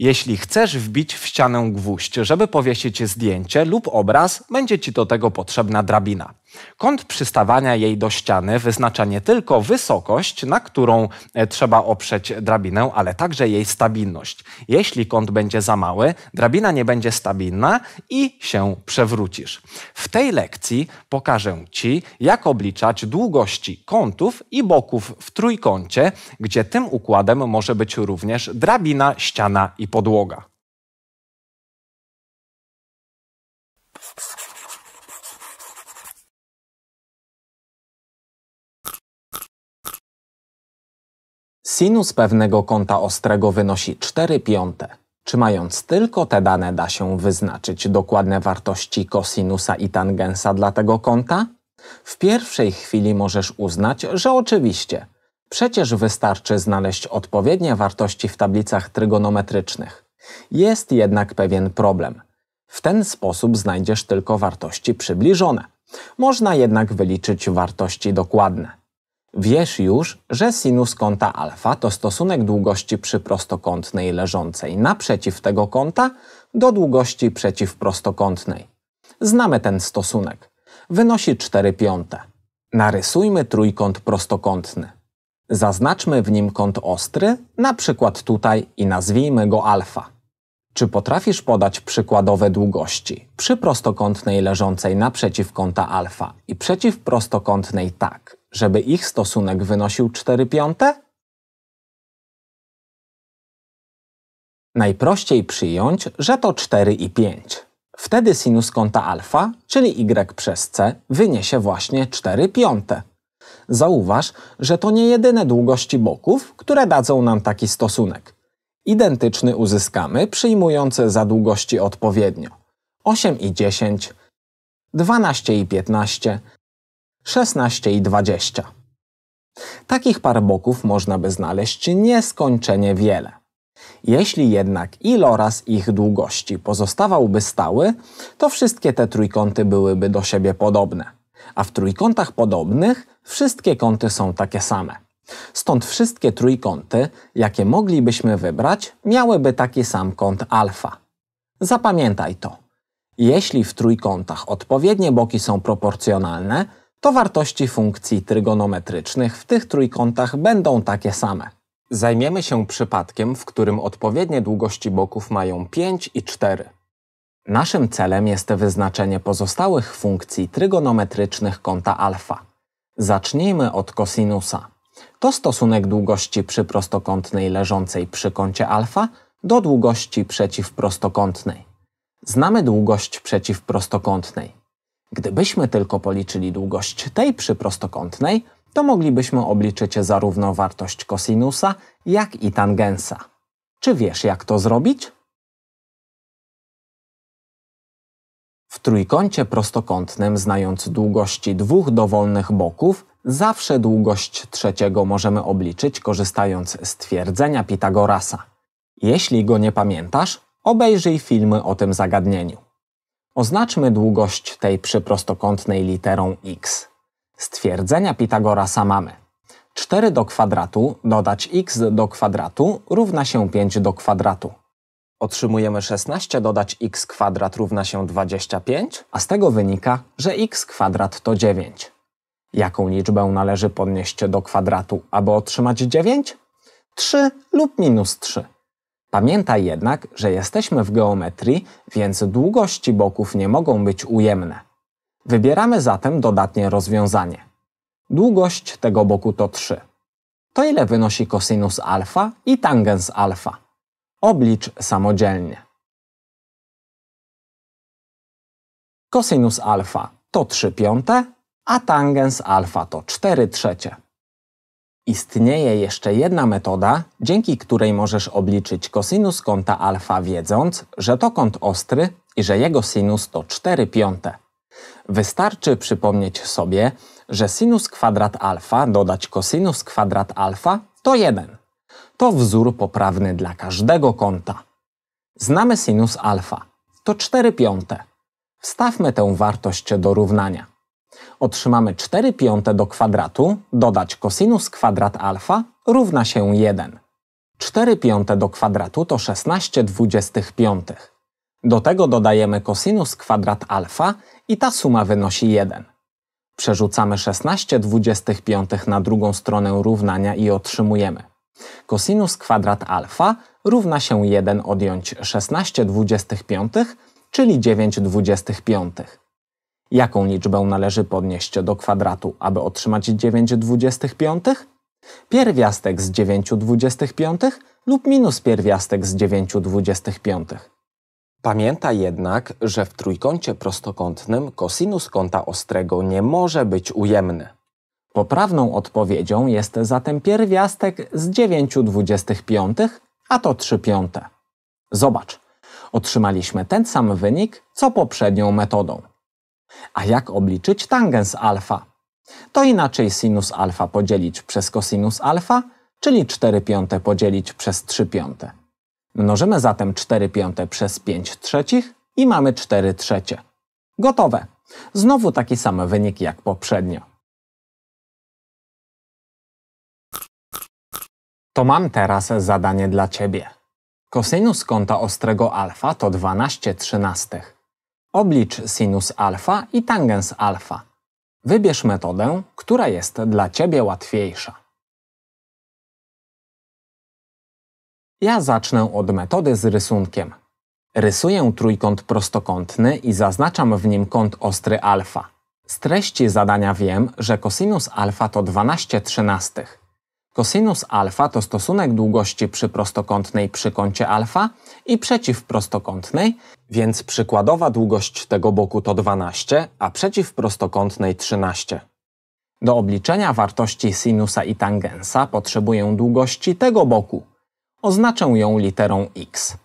Jeśli chcesz wbić w ścianę gwóźdź, żeby powiesić zdjęcie lub obraz, będzie Ci do tego potrzebna drabina. Kąt przystawania jej do ściany wyznacza nie tylko wysokość, na którą e, trzeba oprzeć drabinę, ale także jej stabilność. Jeśli kąt będzie za mały, drabina nie będzie stabilna i się przewrócisz. W tej lekcji pokażę Ci, jak obliczać długości kątów i boków w trójkącie, gdzie tym układem może być również drabina, ściana i podłoga. Sinus pewnego kąta ostrego wynosi 4 piąte. mając tylko te dane da się wyznaczyć dokładne wartości kosinusa i tangensa dla tego kąta? W pierwszej chwili możesz uznać, że oczywiście – Przecież wystarczy znaleźć odpowiednie wartości w tablicach trygonometrycznych. Jest jednak pewien problem. W ten sposób znajdziesz tylko wartości przybliżone. Można jednak wyliczyć wartości dokładne. Wiesz już, że sinus kąta alfa to stosunek długości przyprostokątnej leżącej naprzeciw tego kąta do długości przeciwprostokątnej. Znamy ten stosunek. Wynosi 4 piąte. Narysujmy trójkąt prostokątny. Zaznaczmy w nim kąt ostry, na przykład tutaj i nazwijmy go alfa. Czy potrafisz podać przykładowe długości przy prostokątnej leżącej naprzeciw kąta alfa i przeciwprostokątnej tak, żeby ich stosunek wynosił 4 piąte? Najprościej przyjąć, że to 4 i 5. Wtedy sinus kąta alfa, czyli y przez c, wyniesie właśnie 4 piąte. Zauważ, że to nie jedyne długości boków, które dadzą nam taki stosunek. Identyczny uzyskamy przyjmując za długości odpowiednio 8 i 10, 12 i 15, 16 i 20. Takich par boków można by znaleźć nieskończenie wiele. Jeśli jednak iloraz ich długości pozostawałby stały, to wszystkie te trójkąty byłyby do siebie podobne, a w trójkątach podobnych wszystkie kąty są takie same. Stąd wszystkie trójkąty, jakie moglibyśmy wybrać, miałyby taki sam kąt alfa. Zapamiętaj to. Jeśli w trójkątach odpowiednie boki są proporcjonalne, to wartości funkcji trygonometrycznych w tych trójkątach będą takie same. Zajmiemy się przypadkiem, w którym odpowiednie długości boków mają 5 i 4. Naszym celem jest wyznaczenie pozostałych funkcji trygonometrycznych kąta alfa. Zacznijmy od kosinusa. To stosunek długości przyprostokątnej leżącej przy kącie alfa do długości przeciwprostokątnej. Znamy długość przeciwprostokątnej. Gdybyśmy tylko policzyli długość tej przyprostokątnej, to moglibyśmy obliczyć zarówno wartość kosinusa, jak i tangensa. Czy wiesz, jak to zrobić? trójkącie prostokątnym, znając długości dwóch dowolnych boków, zawsze długość trzeciego możemy obliczyć korzystając z twierdzenia Pitagorasa. Jeśli go nie pamiętasz, obejrzyj filmy o tym zagadnieniu. Oznaczmy długość tej przyprostokątnej literą x. Stwierdzenia Pitagorasa mamy 4 do kwadratu dodać x do kwadratu równa się 5 do kwadratu. Otrzymujemy 16 dodać x kwadrat równa się 25, a z tego wynika, że x kwadrat to 9. Jaką liczbę należy podnieść do kwadratu, aby otrzymać 9? 3 lub minus 3. Pamiętaj jednak, że jesteśmy w geometrii, więc długości boków nie mogą być ujemne. Wybieramy zatem dodatnie rozwiązanie. Długość tego boku to 3. To ile wynosi kosinus alfa i tangens alfa? Oblicz samodzielnie. Kosinus alfa to 3 piąte, a tangens alfa to 4 trzecie. Istnieje jeszcze jedna metoda, dzięki której możesz obliczyć kosinus kąta alfa wiedząc, że to kąt ostry i że jego sinus to 4 piąte. Wystarczy przypomnieć sobie, że sinus kwadrat alfa dodać kosinus kwadrat alfa to 1 to wzór poprawny dla każdego kąta. Znamy sinus alfa. To 4 piąte. Wstawmy tę wartość do równania. Otrzymamy 4 piąte do kwadratu, dodać kosinus kwadrat alfa równa się 1. 4 piąte do kwadratu to 16 dwudziestych piątych. Do tego dodajemy kosinus kwadrat alfa i ta suma wynosi 1. Przerzucamy 16 dwudziestych piątych na drugą stronę równania i otrzymujemy Kosinus kwadrat alfa równa się 1 odjąć 16 25, czyli 9 25. Jaką liczbę należy podnieść do kwadratu, aby otrzymać 9 25? Pierwiastek z 9 25 lub minus pierwiastek z 9 25. Pamięta jednak, że w trójkącie prostokątnym kosinus kąta ostrego nie może być ujemny. Poprawną odpowiedzią jest zatem pierwiastek z 9,25, dwudziestych a to 3 piąte. Zobacz, otrzymaliśmy ten sam wynik, co poprzednią metodą. A jak obliczyć tangens alfa? To inaczej sinus alfa podzielić przez kosinus alfa, czyli 4 piąte podzielić przez 3 piąte. Mnożymy zatem 4 piąte przez 5 trzecich i mamy 4 trzecie. Gotowe. Znowu taki sam wynik jak poprzednio. To mam teraz zadanie dla ciebie. Kosinus kąta ostrego alfa to 12 trzynastych. Oblicz sinus alfa i tangens alfa. Wybierz metodę, która jest dla ciebie łatwiejsza. Ja zacznę od metody z rysunkiem. Rysuję trójkąt prostokątny i zaznaczam w nim kąt ostry alfa. Z treści zadania wiem, że kosinus alfa to 12 trzynastych. Kosinus alfa to stosunek długości przy prostokątnej przy kącie alfa i przeciwprostokątnej, więc przykładowa długość tego boku to 12, a przeciwprostokątnej 13. Do obliczenia wartości sinusa i tangensa potrzebuję długości tego boku. Oznaczę ją literą x.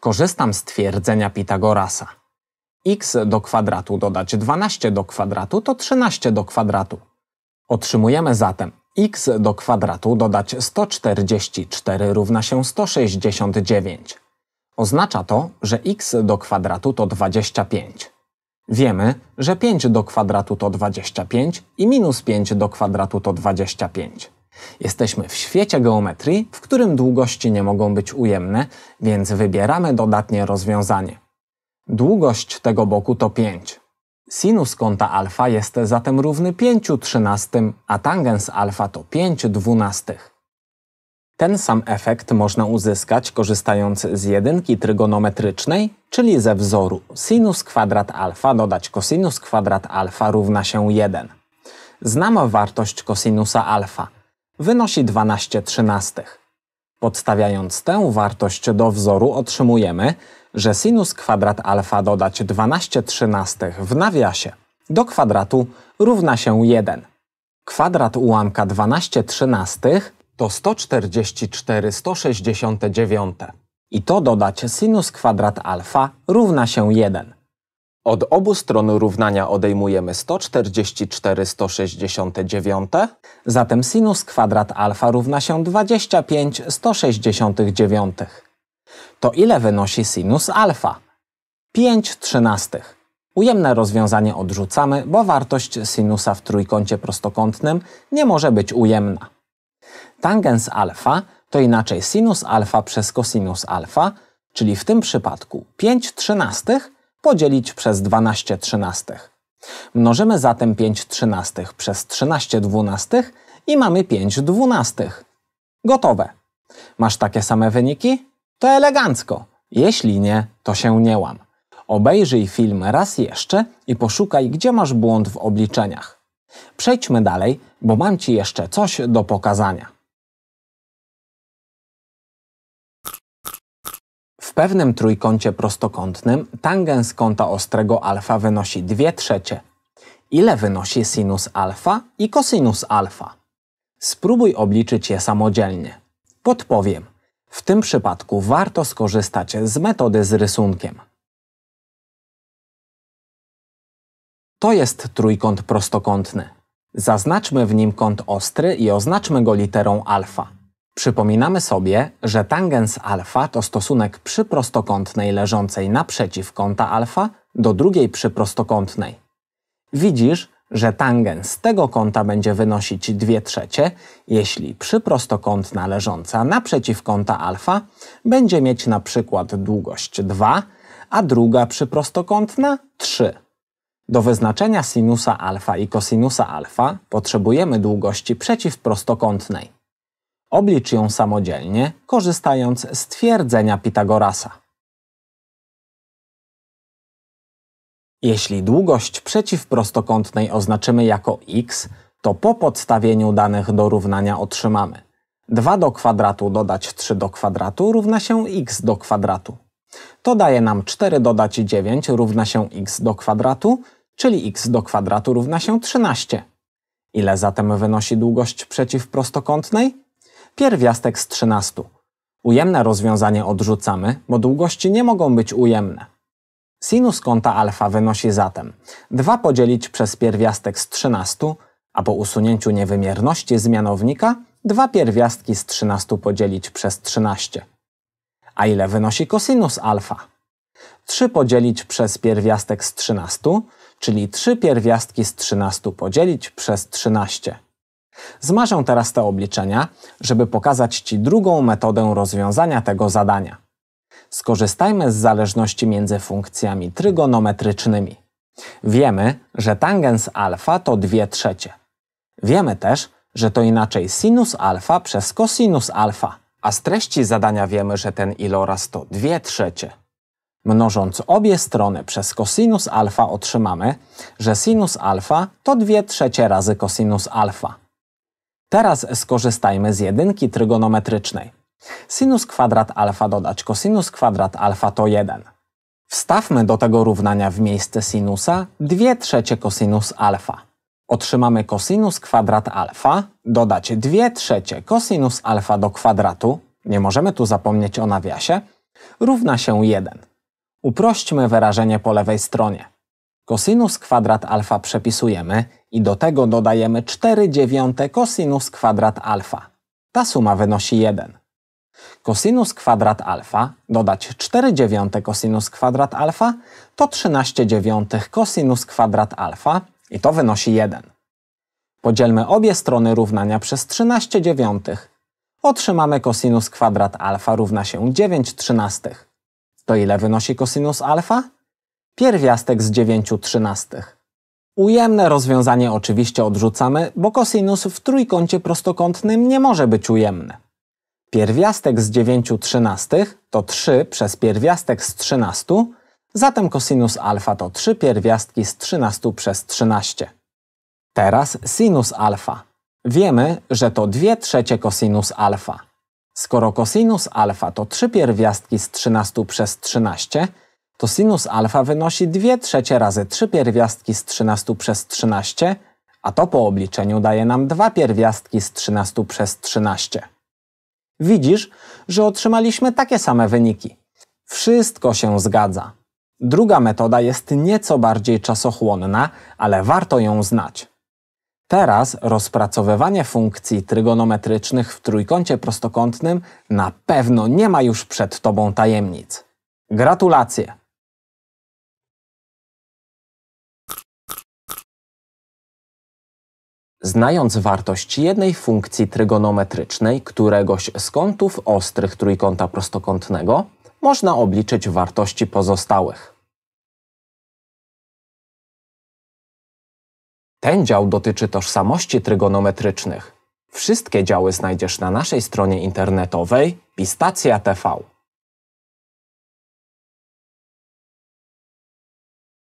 Korzystam z twierdzenia Pitagorasa. x do kwadratu dodać 12 do kwadratu to 13 do kwadratu. Otrzymujemy zatem x do kwadratu dodać 144 równa się 169. Oznacza to, że x do kwadratu to 25. Wiemy, że 5 do kwadratu to 25 i minus 5 do kwadratu to 25. Jesteśmy w świecie geometrii, w którym długości nie mogą być ujemne, więc wybieramy dodatnie rozwiązanie. Długość tego boku to 5. Sinus kąta alfa jest zatem równy 5 trzynastym, a tangens alfa to 5 dwunastych. Ten sam efekt można uzyskać korzystając z jedynki trygonometrycznej, czyli ze wzoru sinus kwadrat alfa dodać kosinus kwadrat alfa równa się 1. Znamy wartość kosinusa alfa. Wynosi 12 trzynastych. Podstawiając tę wartość do wzoru otrzymujemy że sinus kwadrat alfa dodać 12 trzynastych w nawiasie do kwadratu równa się 1. Kwadrat ułamka 12 trzynastych to 144 169 i to dodać sinus kwadrat alfa równa się 1. Od obu stron równania odejmujemy 144 169, zatem sinus kwadrat alfa równa się 25 169 to ile wynosi sinus alfa? 5 trzynastych. Ujemne rozwiązanie odrzucamy, bo wartość sinusa w trójkącie prostokątnym nie może być ujemna. Tangens alfa to inaczej sinus alfa przez kosinus alfa, czyli w tym przypadku 5 trzynastych podzielić przez 12 trzynastych. Mnożymy zatem 5 trzynastych przez 13 dwunastych i mamy 5 dwunastych. Gotowe. Masz takie same wyniki? to elegancko. Jeśli nie, to się nie łam. Obejrzyj film raz jeszcze i poszukaj, gdzie masz błąd w obliczeniach. Przejdźmy dalej, bo mam Ci jeszcze coś do pokazania. W pewnym trójkącie prostokątnym tangens kąta ostrego alfa wynosi 2 trzecie. Ile wynosi sinus alfa i kosinus alfa? Spróbuj obliczyć je samodzielnie. Podpowiem. W tym przypadku warto skorzystać z metody z rysunkiem. To jest trójkąt prostokątny. Zaznaczmy w nim kąt ostry i oznaczmy go literą alfa. Przypominamy sobie, że tangens alfa to stosunek przy prostokątnej leżącej naprzeciw kąta alfa do drugiej przy prostokątnej. Widzisz, że tangens tego kąta będzie wynosić 2 trzecie, jeśli przyprostokątna leżąca naprzeciw kąta alfa będzie mieć na przykład długość 2, a druga przyprostokątna 3. Do wyznaczenia sinusa alfa i kosinusa alfa potrzebujemy długości przeciwprostokątnej. Oblicz ją samodzielnie, korzystając z twierdzenia Pitagorasa. Jeśli długość przeciwprostokątnej oznaczymy jako x, to po podstawieniu danych do równania otrzymamy 2 do kwadratu dodać 3 do kwadratu równa się x do kwadratu. To daje nam 4 dodać 9 równa się x do kwadratu, czyli x do kwadratu równa się 13. Ile zatem wynosi długość przeciwprostokątnej? Pierwiastek z 13. Ujemne rozwiązanie odrzucamy, bo długości nie mogą być ujemne. Sinus kąta alfa wynosi zatem 2 podzielić przez pierwiastek z 13, a po usunięciu niewymierności z mianownika 2 pierwiastki z 13 podzielić przez 13. A ile wynosi kosinus alfa? 3 podzielić przez pierwiastek z 13, czyli 3 pierwiastki z 13 podzielić przez 13. Zmarzę teraz te obliczenia, żeby pokazać Ci drugą metodę rozwiązania tego zadania. Skorzystajmy z zależności między funkcjami trygonometrycznymi. Wiemy, że tangens alfa to 2 trzecie. Wiemy też, że to inaczej sinus alfa przez cosinus alfa, a z treści zadania wiemy, że ten iloraz to 2 trzecie. Mnożąc obie strony przez cosinus alfa otrzymamy, że sinus alfa to 2 trzecie razy cosinus alfa. Teraz skorzystajmy z jedynki trygonometrycznej. Sinus kwadrat alfa dodać kosinus kwadrat alfa to 1. Wstawmy do tego równania w miejsce sinusa 2 trzecie kosinus alfa. Otrzymamy kosinus kwadrat alfa, dodać 2 trzecie kosinus alfa do kwadratu, nie możemy tu zapomnieć o nawiasie, równa się 1. Uprośćmy wyrażenie po lewej stronie. Kosinus kwadrat alfa przepisujemy i do tego dodajemy 4 dziewiąte kosinus kwadrat alfa. Ta suma wynosi 1. Kosinus kwadrat alfa dodać 4 dziewiąte kosinus kwadrat alfa to 13 dziewiątych kosinus kwadrat alfa i to wynosi 1. Podzielmy obie strony równania przez 13 dziewiątych. Otrzymamy kosinus kwadrat alfa równa się 9 trzynastych. To ile wynosi kosinus alfa? Pierwiastek z 9 trzynastych. Ujemne rozwiązanie oczywiście odrzucamy, bo kosinus w trójkącie prostokątnym nie może być ujemny. Pierwiastek z 9 trzynastych to 3 przez pierwiastek z 13, zatem cosinus alfa to 3 pierwiastki z 13 przez 13. Teraz sinus alfa. Wiemy, że to 2 trzecie cosinus alfa. Skoro cosinus alfa to 3 pierwiastki z 13 przez 13, to sinus alfa wynosi 2 trzecie razy 3 pierwiastki z 13 przez 13, a to po obliczeniu daje nam 2 pierwiastki z 13 przez 13. Widzisz, że otrzymaliśmy takie same wyniki. Wszystko się zgadza. Druga metoda jest nieco bardziej czasochłonna, ale warto ją znać. Teraz rozpracowywanie funkcji trygonometrycznych w trójkącie prostokątnym na pewno nie ma już przed Tobą tajemnic. Gratulacje! Znając wartość jednej funkcji trygonometrycznej któregoś z kątów ostrych trójkąta prostokątnego, można obliczyć wartości pozostałych. Ten dział dotyczy tożsamości trygonometrycznych. Wszystkie działy znajdziesz na naszej stronie internetowej pistacja.tv.